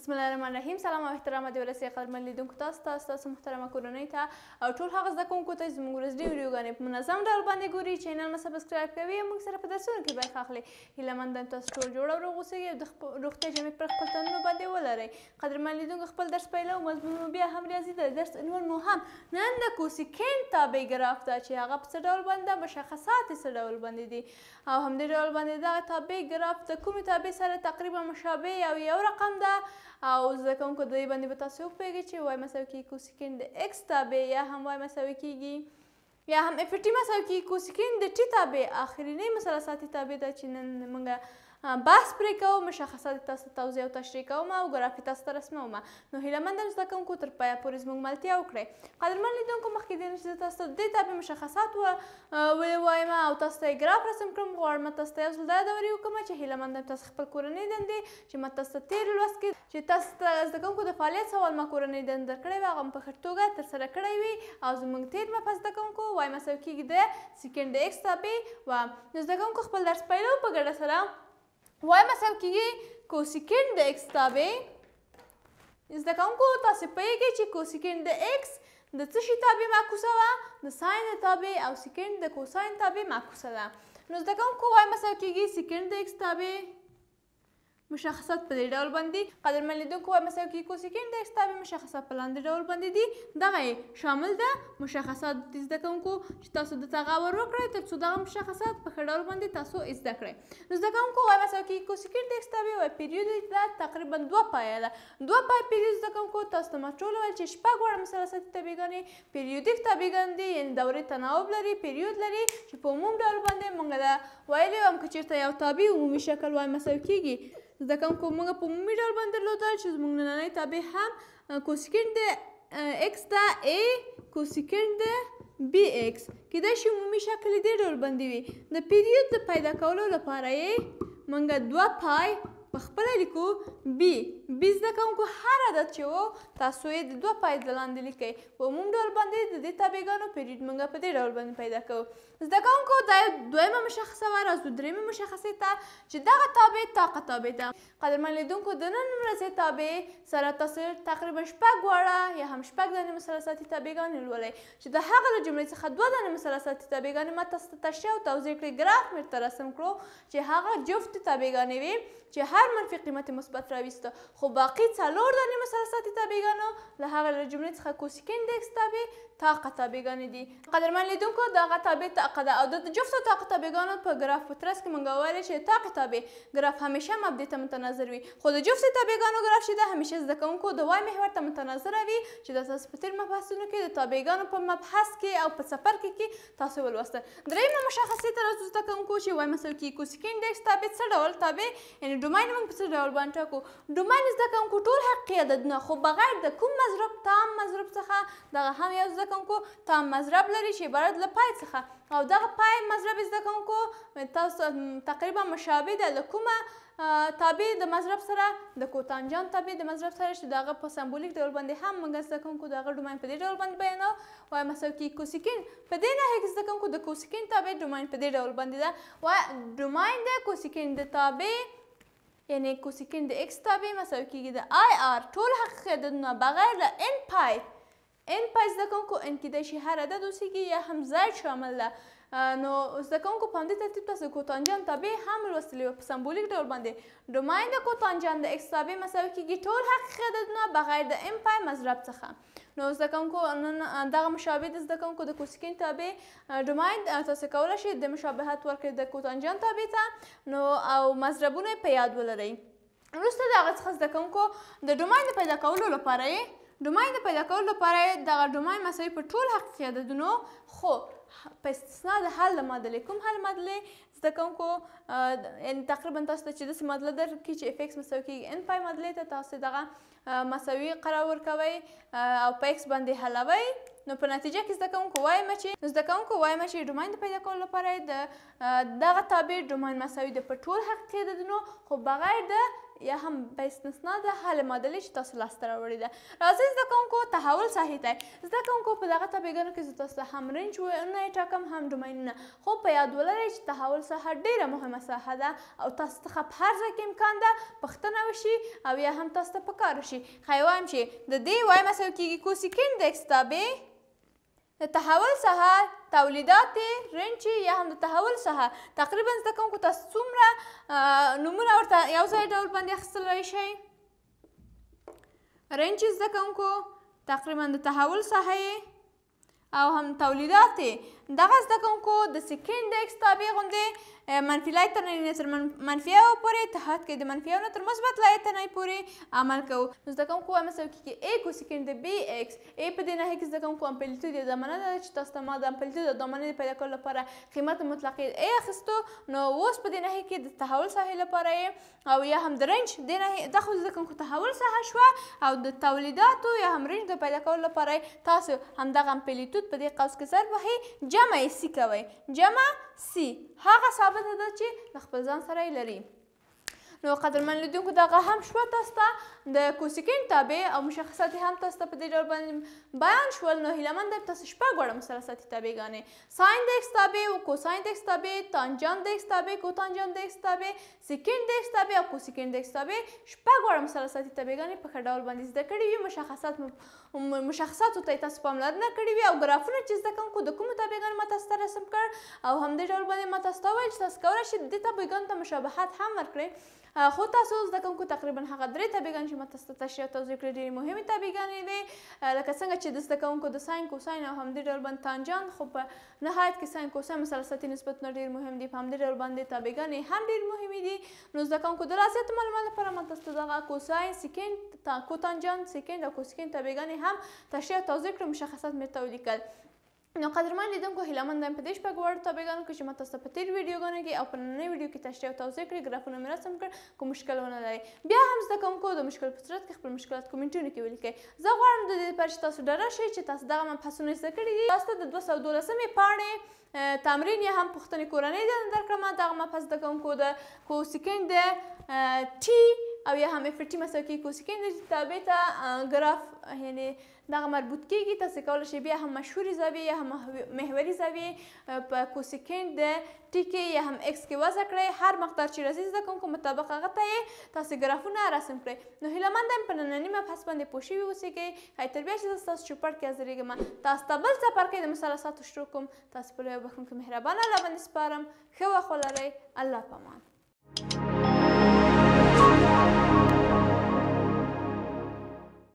بسم الله الرحمن الرحیم سلام او احترام دې ولسی قدرمن لیدونکو تاسو ته تاسو محترمه کورنۍ ته او ټول هغه زده کوونکو ته زموږ ورځنی ویډیوګانې په منظم ډول باندې ګوري چینل مې سبسکرایب کوي موږ سره په درسونو کې برخه اخلي هیله مند یم تاسو ټول جوړ او روغ اوسئ او د روغتیا جامې پر خپل تنونو باندې ولرئ قدرمن لیدونکو خپل درس پیلو مضمون مو بیا هم ریاضي د درس عنوان مو هم نن د کوسیکین تابع ګراف ته چې هغه په څه ډول باندې مشخصات یې څه ډول باندې دي او همدې ډول باندې دا تابع ګراف د کومې تابع سره تقریبا مشابه او یو رقم ده او زده کوونکو د دې باندې به تاسو وپوهیږئ چې وای مساوي کیږي کوسیکینډ د ایکس تابع یا هم وای مساوي کیږي یا هم اف ټي مساوي کیږي کوسیکینډ د ټي تابع آخرینۍ مثلثاتي تابع ده چې نن موږ بحث پرې کوو مشخصات تاسو توضیح او تشریح کوم او ګرافي تاسو ته رسموم نو هیله مند زده کوونکو تر پایه پورې زموږ ملتیا وکړئ قدرمن لیدونکو مخکې دې چې تاسو ته دې تابع مشخصات ویلې وایم او تاسو ته ګراف رسم کړم غواړم تاسو ته یو ځل دا دورې وکړم چې هیله مند تاسو خپل کورنۍ دندې چې ما تاسو ته تیر لوست کې چې تاسو ته زده کوونکو د فعالیت سوال ما کورنۍ دندې درکړې و هغه په خټوګه تر سره کړی وي او زموږ تیر ما پس زده کوونکو وایم سوکیږي د سیکنډ ایکس تابع و زده کوونکو خپل درس پیلو په ګډه سره Why kiye cosecant de x تابع زده کوونکو تاسو پوهیږئ چې کوسیکینډ د x د څه شي تابع معکوسه وه د ساین تابع او سیکنډ د کوساین تابع معکوسه ده نو زده کوونکو وایي مثلا کېږي سیکنډ د x تابع مشخصات په دې ډول باندې قدرمن لیدونکو وایي مثلا کې کوسیکین د ایستابې مشخصات په لاندې ډول باندې دي دغه شامل ده مشخصات د زده کوونکو چې تاسو د تغاور وکړئ تر څو دغه مشخصات په ښه ډول باندې تاسو زده کړئ نو زده کوونکو وایي مثلا کې کوسیکین د ایستابې وایي پیریود دا تقریبا دوه پایه ده دوه پای پیریود زده کوونکو تاسو ته مچول ویل چې شپږ وړه مثلثاتي تابعګانې پیریودیک تابعګان دي یعنې دورې تناوب لري پیریود لري چې په عموم ډول باندې مونږ دا ویلي وم که چېرته یو تابع عمومي شکل وایي مثلا کېږي زده کوونکو موږ په عمومي ډول باندې درلودل چې زموږ نننۍ تابع هم کوسیکینډ د ایکس دا ای کوسیکینډ د بی ایکس کیدای شي عمومي شکل دې ډول باندې وي د پیریود د پیدا کولو لپاره یې موږ دوه پای په خپل لیکو بي بي زده کوونکو هر عدد چې وو تاسو یې د دوه پای د لاندې لیکئ په عموم ډول باندې د دې تابعګانو پیریډ موږ په دې ډول باندې پیدا کوو زده کوونکو دا دویمه مشخصه وه راځو درېیمې مشخصې ته چې دغه تابع طاقه تابع ده قدرمن لیدونکو د نن ورځې تابع سره تاسو تقریبا شپږ واړه یا هم شپږ دانې مثلثاتي تابعګانې لولئ چې د هغه له جملې څخه دوه دانې مثلثاتي تابعګانې ما تاسو ته تشریح او توضیح کړې ګراف مې رسم کړو چې هغه جفت تابعګانې وي چې هر هر منفي قیمت مثبت راویسته خو باقی څلور دانې مثلثاتي تابعګانو له هغه له جملې څخه کوسیک انډکس تابع طاقه تابعګان دي قدرمن لیدونکو دغه تابع طاقه ده او د جفتو طاقه تابعګانو په ګراف په ترڅ کې مونږ وایلی چې طاقه تابع ګراف همیشه مبدې ته متناظر وي خو د جفتو تابعګانو ګراف چې ده همیشه زده کوونکو د وای محور ته متناظر وي چې د تاسو په تیر مبحثونو کې د تابعګانو په مبحث کې او په سفر کې کې تاسو ولوسته درېیمه مشخصې ته راځو زده کوونکو چې وای مثلا کې کوسیک انډیکس تابع څه ډول تابع یعنې ډوماین موږ په څه ډول باندې ټاکو ډوماین زده کوونکو ټول حقیقي عددونه خو بغیر د کوم مضروب تام مضروب څخه دغه هم یو زده زده کوونکو تام مضرب لري چې عبارت له پای څخه او دغه پای مضرب زده کوونکو تاسو تقریبا مشابه ده له کومه تابع د مضرب سره د کوتانجان تابع د مضرب سره چې دغه په سمبولیک ډول باندې هم موږ زده کوونکو دغه ډومین په دې ډول باندې بیانو وای مثلا کې کوسیکین په دې نه هیڅ زده کوونکو د کوسیکین تابع ډومین په دې ډول باندې ده وای ډومین د کوسیکین د تابع یعنی کوسیکین د ایکس تابع مساوي کیږي د آی آر ټول حقیقتونه بغیر له ان پای n په زده کوونکو ان کیدای شي هر عدد اوسیږي یا هم زائد شامل ده نو زده کوونکو په همدې ترتیب تاسو کوتانجان تابع هم لوستلی په سمبولیک ډول باندې ډوماین د کوتانجان د x تابع مساوي کیږي ټول حقیقي عددونه بغیر د n پای مضرب څخه نو زده کوونکو نن دغه مشابه د زده کوونکو د کوسکین تابع ډوماین تاسو کولی شئ د مشابهت ورکړئ د کوتانجان تابع ته نو او مضربونه په یاد ولرئ وروسته د هغه څخه زده کوونکو د ډوماین پیدا کولو لپاره یې ډوماین د پیدا کولو لپاره دغه ډوماین مساوي په ټول حقیقتونو خو په استثنا د حل معادلې کوم حل معادلې زده کوونکو یعنی تقریبا تاسو ته چې داسې معادله درکړي چې اف ایکس مساوي کېږي ان پای معادلې ته تاسو دغه مساوي قرار ورکوئ او په ایکس باندې حلوئ نو په نتیجه کې زده کوونکو وایم چې زده کوونکو وایم چې ډومین د پیدا کولو لپاره د دغه تابع ډومین مساوي د په ټول حقیقت دنو خو بغیر د یا هم به استثنا د حل معادلې چې تاسو لاسته راوړې ده راځئ زده کوونکو تحول صحیح دی زده کوونکو په دغه تابعګانو کې زه تاسو هم رنج ویونه یې ټاکم هم ډومینونه خو په یاد ولرئ چې تحول ساحه ډیره مهمه ساحه ده او تاسو څخه په هر ځای کې امکان ده پوښتنه وشي او یا هم تاسو ته پکار وشي ښه وایم چې د دې وای مساوي کیږي کوسیکینډ د ایکس تابع د تحول څخه تولیدات رنچ یا هم د تحول څخه تقریبا زده کوونکو تاسو څومره نومونه ورته یو ځای ډول باندې اخیستلی شئ رنچ زده کوونکو تقریبا د تحول څخه او هم تولیدات دغه زده کوونکو د سیکنډ ایکس تابع غوندې منفي لای تنې تر منفي او پورې تحت کې د منفي او تر مثبت لای تنې پورې عمل کوو نو زده کوونکو هم سوي کې a کو سیکنډ د b x a په دې نه کې زده کوونکو امپلیتیود د ضمانت ده چې تاسو ته ما د امپلیتیود د ضمانت پیدا کولو لپاره قیمت مطلق a اخستو نو اوس په دې نه کې د تحول ساحې لپاره او یا هم د رنج د نه د خو زده کوونکو تحول ساحه شو او د تولیداتو یا هم رنج د پیدا کولو لپاره تاسو هم دغه امپلیتیود په دې قوس کې ضرب وهي جمع یې سي کوئ جمع سي هغه ثابته ده چې د خپل ځان سره یې لري نو قدرمن لیدونکو دغه هم شوه تاسو ته د کوسیکین تابع او مشخصات هم تاسو ته په دې ډول باندې بیان شول نو هیله مند تاسو شپږ غوړم مثلثاتي تابعګانې ساین د ایکس تابع او کوساین د ایکس تابع تانجان د ایکس تابع کوتانجان د ایکس تابع سیکین د ایکس تابع او کوسیکین د ایکس تابع شپږ غوړم مثلثاتي تابعګانې په ښه ډول باندې زده کړې وي مشخصات مشخصاتو ته تاسو پاملرنه کړې وي او ګرافونه چې زده کوونکو د کوم تابعګان ما تاسو ته رسم کړ او همدې ډول باندې ما تاسو ته ویل چې تاسو کولی شئ د دې تابعګانو ته مشابهت هم ورکړئ خو تاسو زده کوونکو تقریبا هغه درې تابعګان چې ماته ستاسو تشریح او توضیح کړي ډېرې مهمې تابعګانې دي لکه څنګه چې د زده کوونکو د ساین کوساین او همدې ډول باندې تانجان خو په نهایت کې ساین کوساین مثلثاتي نسبتونه ډېر مهم دي په همدې ډول باندې تابعګانې هم ډېر مهمې دي نو زده کوونکو د لاسیت معلومات لپاره ماته ستاسو دغه کوساین سیکنډ کوتانجان سیکنډ او کوسیکنډ تابعګانې هم تشریح توضیح کړم مشخصات مې تولیکل نو قدرمن لیدونکو هیلمن د پدیش په ګوړ ته بیان کوم چې ماته تاسو په تیر ویډیوګانو کې او په نننۍ ویډیو کې تشریح او توضیح کړی ګرافونه مې رسم کړ کوم مشکل ونه لري بیا هم زده کوم کو د مشکل په صورت کې خپل مشکلات کومنټونه کې ولیکئ زه غواړم د دې پر تاسو ډاره شي چې تاسو دغه من پسونه زده کړی دي تاسو د 212مې پاڼې تمرین یا هم پښتني کورنۍ د اندر کړم دغه من پس د کوم کو د کو سیکنډ ټی او یا همیفټي مساوي کوسیکي انرژي تابع ته ګراف یعنی دغه مربوط کیږي تاسو کولی شئ بیا هم مشهورې زاویې یا هم محوري زاویې په کوسیکین د ټیکې یا هم اکس کې وضع کړئ هر مقدار چې راځي زده کوونکو مطابق هغه ته یې تاسو ګرافونه رسم کړئ نو هیله مند یم په ننني مبحث باندې پوه شوي اوسیږئ هی تر بیا چې زه ستاسو چوپړ کې حاضرېږم تاسو ته بل سفر کې د مثلثاتو شروع کوم تاسو په لویه بښونکې مهربانه الله باندې سپارم ښه وخت ولرئ الله پامان Bye.